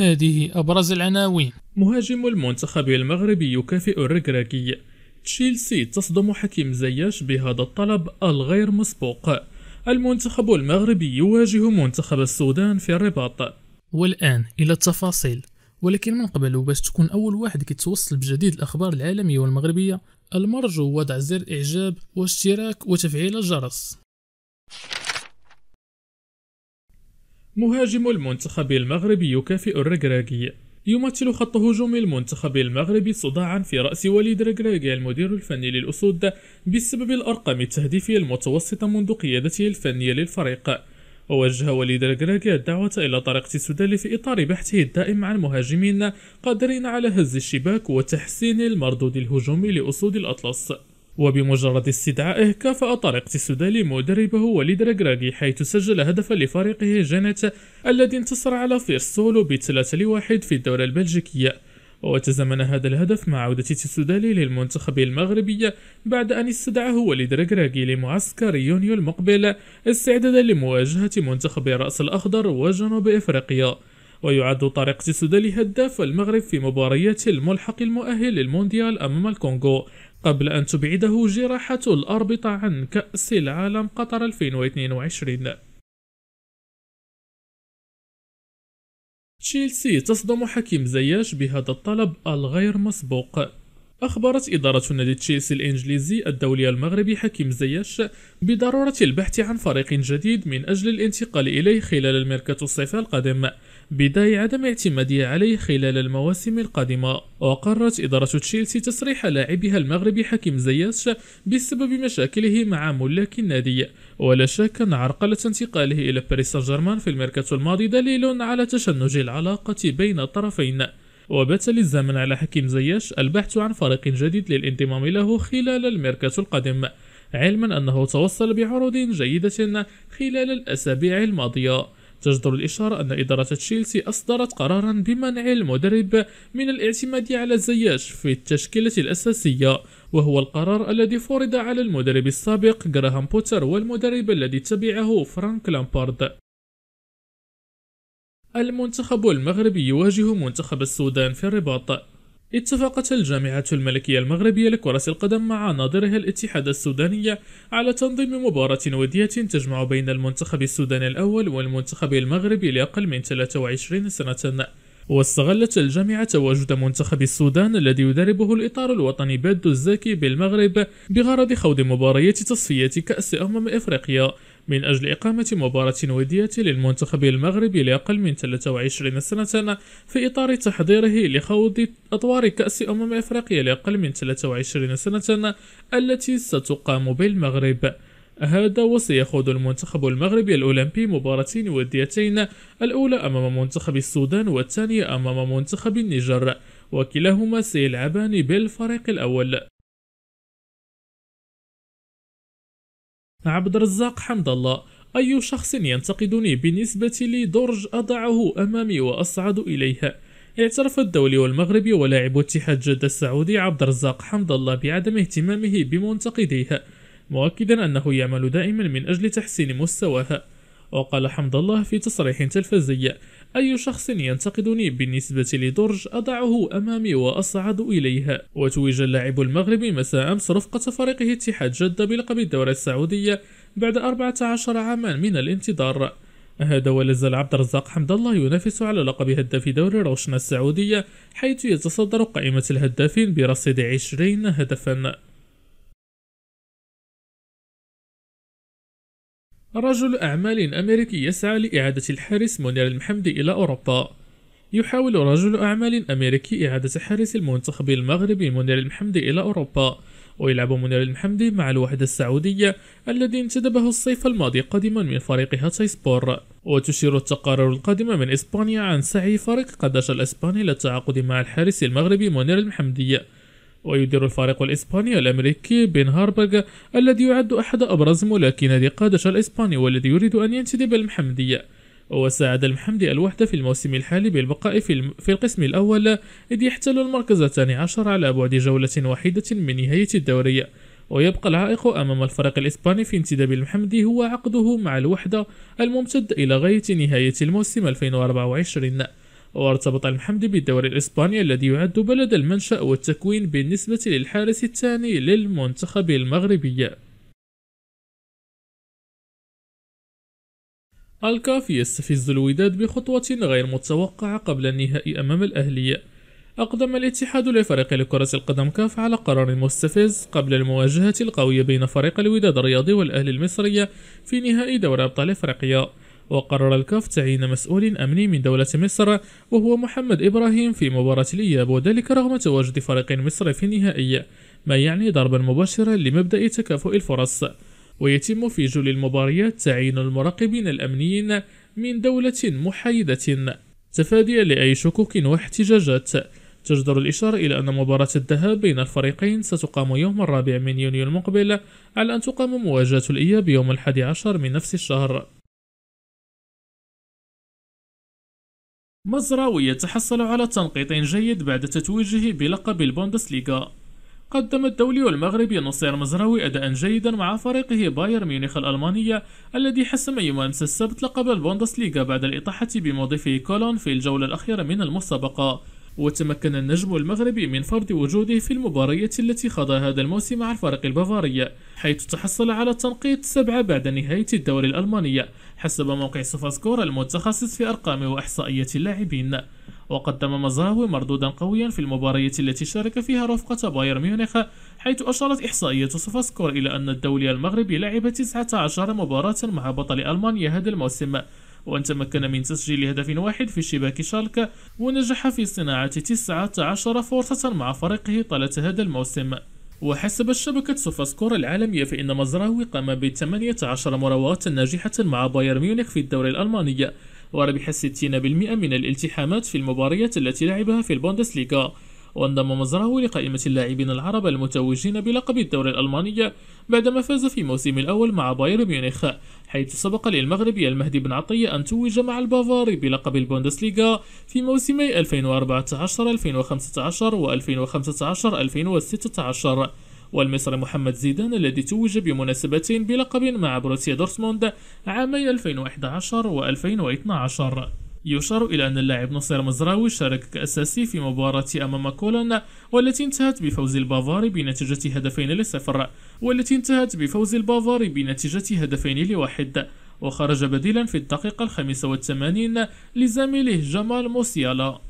هذه أبرز العناوين مهاجم المنتخب المغربي يكافئ الركراكي تشيلسي تصدم حكيم زياش بهذا الطلب الغير مسبوق المنتخب المغربي يواجه منتخب السودان في الرباط والآن إلى التفاصيل ولكن من قبل وباش تكون أول واحد كيتوصل بجديد الأخبار العالمية والمغربية المرجو وضع زر إعجاب واشتراك وتفعيل الجرس مهاجم المنتخب المغربي يكافئ الركراكي يمثل خط هجوم المنتخب المغربي صداعا في رأس وليد ركراكي المدير الفني للأسود بسبب الأرقام التهديفية المتوسطة منذ قيادته الفنية للفريق ووجه وليد ركراكي الدعوة إلى طريقة السودان في إطار بحثه الدائم عن مهاجمين قادرين على هز الشباك وتحسين المردود الهجومي لأسود الأطلس وبمجرد استدعائه كافأ طارق تسودالي مدربه وليد ركراكي حيث سجل هدفا لفريقه جنت الذي انتصر على فيرسولو بثلاثة لواحد في الدورة البلجيكية وتزامن هذا الهدف مع عودة تسودالي للمنتخب المغربي بعد أن استدعاه وليد ركراكي لمعسكر يونيو المقبل استعدادا لمواجهة منتخب رأس الأخضر وجنوب إفريقيا ويعد طارق تسودالي هداف المغرب في مباريات الملحق المؤهل للمونديال أمام الكونغو قبل أن تبعده جراحة الأربطة عن كأس العالم قطر 2022 تشيلسي تصدم حكيم زياش بهذا الطلب الغير مسبوق أخبرت إدارة نادي تشيلسي الإنجليزي الدولي المغربي حكيم زياش بضرورة البحث عن فريق جديد من أجل الانتقال إليه خلال الميركاتو الصيف القادم بداية عدم اعتمادها عليه خلال المواسم القادمة وقررت إدارة تشيلسي تصريح لاعبها المغربي حكيم زياش بسبب مشاكله مع ملاك النادي ولا شك أن عرقلة انتقاله إلى باريس سان جيرمان في الميركاتو الماضي دليل على تشنج العلاقة بين الطرفين وبات للزمن على حكيم زياش البحث عن فريق جديد للانضمام له خلال الميركاتو القادم علما أنه توصل بعروض جيدة خلال الأسابيع الماضية تجدر الإشارة أن إدارة تشيلسي أصدرت قرارا بمنع المدرب من الاعتماد على زياش في التشكيلة الأساسية وهو القرار الذي فرض على المدرب السابق جراهام بوتر والمدرب الذي تبعه فرانك لامبارد المنتخب المغربي يواجه منتخب السودان في الرباط اتفقت الجامعة الملكية المغربية لكرة القدم مع ناظرها الاتحاد السوداني على تنظيم مباراة ودية تجمع بين المنتخب السوداني الأول والمنتخب المغربي لأقل من 23 سنة واستغلت الجامعة تواجد منتخب السودان الذي يدربه الإطار الوطني بادو الزاكي بالمغرب بغرض خوض مباريات تصفية كأس أمم إفريقيا من أجل إقامة مباراة ودية للمنتخب المغربي لأقل من 23 سنة في إطار تحضيره لخوض أطوار كأس أمم إفريقيا لأقل من 23 سنة التي ستقام بالمغرب هذا وسيخوض المنتخب المغربي الأولمبي مباراتين وديتين الأولى أمام منتخب السودان والثانية أمام منتخب النيجر وكلاهما سيلعبان بالفريق الأول عبد الرزاق حمد الله أي شخص ينتقدني بالنسبة لي درج أضعه أمامي وأصعد إليها اعترف الدولي والمغربي ولاعب اتحاد جدة السعودي عبد الرزاق حمد الله بعدم اهتمامه بمنتقديها مؤكدا أنه يعمل دائما من أجل تحسين مستواها وقال حمد الله في تصريح تلفزي أي شخص ينتقدني بالنسبة لدرج أضعه أمامي وأصعد إليها وتوج اللاعب المغربي مساء أمس رفقة فريقه اتحاد جدة بلقب الدورة السعودية بعد 14 عاما من الانتظار هذا ولزل عبد الرزاق حمد الله ينافس على لقب هداف دوري روشنا السعودية حيث يتصدر قائمة الهدافين برصيد 20 هدفا رجل أعمال أمريكي يسعى لإعادة الحارس منير المحمدي إلى أوروبا يحاول رجل أعمال أمريكي إعادة حارس المنتخب المغربي منير المحمدي إلى أوروبا ويلعب منير المحمدي مع الوحدة السعودية الذي انتدبه الصيف الماضي قادما من فريق هاتايسبور وتشير التقارير القادمة من إسبانيا عن سعي فريق قداش الإسباني للتعاقد مع الحارس المغربي منير المحمدي ويدير الفريق الإسباني الأمريكي بين هاربرغ الذي يعد أحد أبرز ملاكي نادي قادش الإسباني والذي يريد أن ينتدب المحمدية وساعد المحمدي الوحدة في الموسم الحالي بالبقاء في, في القسم الأول إذ يحتل المركز الثاني عشر على بعد جولة واحدة من نهاية الدوري ويبقى العائق أمام الفريق الإسباني في انتداب المحمدي هو عقده مع الوحدة الممتد إلى غاية نهاية الموسم 2024 وارتبط المحمدي بالدوري الإسباني الذي يعد بلد المنشأ والتكوين بالنسبة للحارس الثاني للمنتخب المغربي الكاف يستفز الوداد بخطوة غير متوقعة قبل النهائي أمام الأهلي أقدم الاتحاد لفريق لكرة القدم كاف على قرار مستفز قبل المواجهة القوية بين فريق الوداد الرياضي والأهلي المصري في نهائي دوري أبطال إفريقيا وقرر الكاف تعيين مسؤول أمني من دولة مصر وهو محمد إبراهيم في مباراة الإياب وذلك رغم تواجد فريق مصر في النهائي ما يعني ضربا مباشرا لمبدأ تكافؤ الفرص ويتم في جل المباريات تعيين المراقبين الأمنيين من دولة محايدة تفاديا لأي شكوك واحتجاجات تجدر الإشارة إلى أن مباراة الذهاب بين الفريقين ستقام يوم الرابع من يونيو المقبل على أن تقام مواجهة الإياب يوم الحادي عشر من نفس الشهر مزراوي يتحصل على تنقيط جيد بعد تتويجه بلقب البوندسليغا قدم الدولي المغربي نصير مزراوي أداء جيدا مع فريقه باير ميونخ الألمانية الذي حسم يوم أمس السبت لقب البوندسليغا بعد الإطاحة بمضيفه كولون في الجولة الأخيرة من المسابقة وتمكن النجم المغربي من فرض وجوده في المباريات التي خاض هذا الموسم مع الفريق البافاري حيث تحصل على تنقيط سبعة بعد نهاية الدوري الألمانية حسب موقع سوفاسكور المتخصص في أرقام وإحصائيات اللاعبين وقدم مزراوي مردودا قويا في المباريات التي شارك فيها رفقة بايرن ميونخ حيث أشارت إحصائية سوفاسكور إلى أن الدولي المغربي لعب 19 مباراة مع بطل ألمانيا هذا الموسم وتمكن تمكن من تسجيل هدف واحد في شباك شالكا ونجح في صناعة 19 فرصة مع فريقه طيلة هذا الموسم وحسب شبكة سوفاسكور العالمية فإن مزراوي قام ب 18 مراوغة ناجحة مع بايرن ميونخ في الدوري الألماني وربح 60% من الالتحامات في المباريات التي لعبها في البوندسليغا وانضم مزرعه لقائمة اللاعبين العرب المتوجين بلقب الدوري الألمانية بعدما فاز في موسم الأول مع بايرن ميونخ حيث سبق للمغربي المهدي بن عطية أن توج مع البافاري بلقب البوندسليغا في موسمي 2014-2015 و2015-2016 والمصري محمد زيدان الذي توج بمناسبتين بلقب مع بروسيا دورتموند عامي 2011 و2012 يشار إلى أن اللاعب نصر مزراوي شارك كأساسي في مباراة أمام كولن والتي انتهت بفوز البافاري بنتيجة هدفين لصفر والتي انتهت بفوز البافاري بنتيجة هدفين لواحد وخرج بديلا في الدقيقة الخامسة والثمانين لزميله جمال موسيالا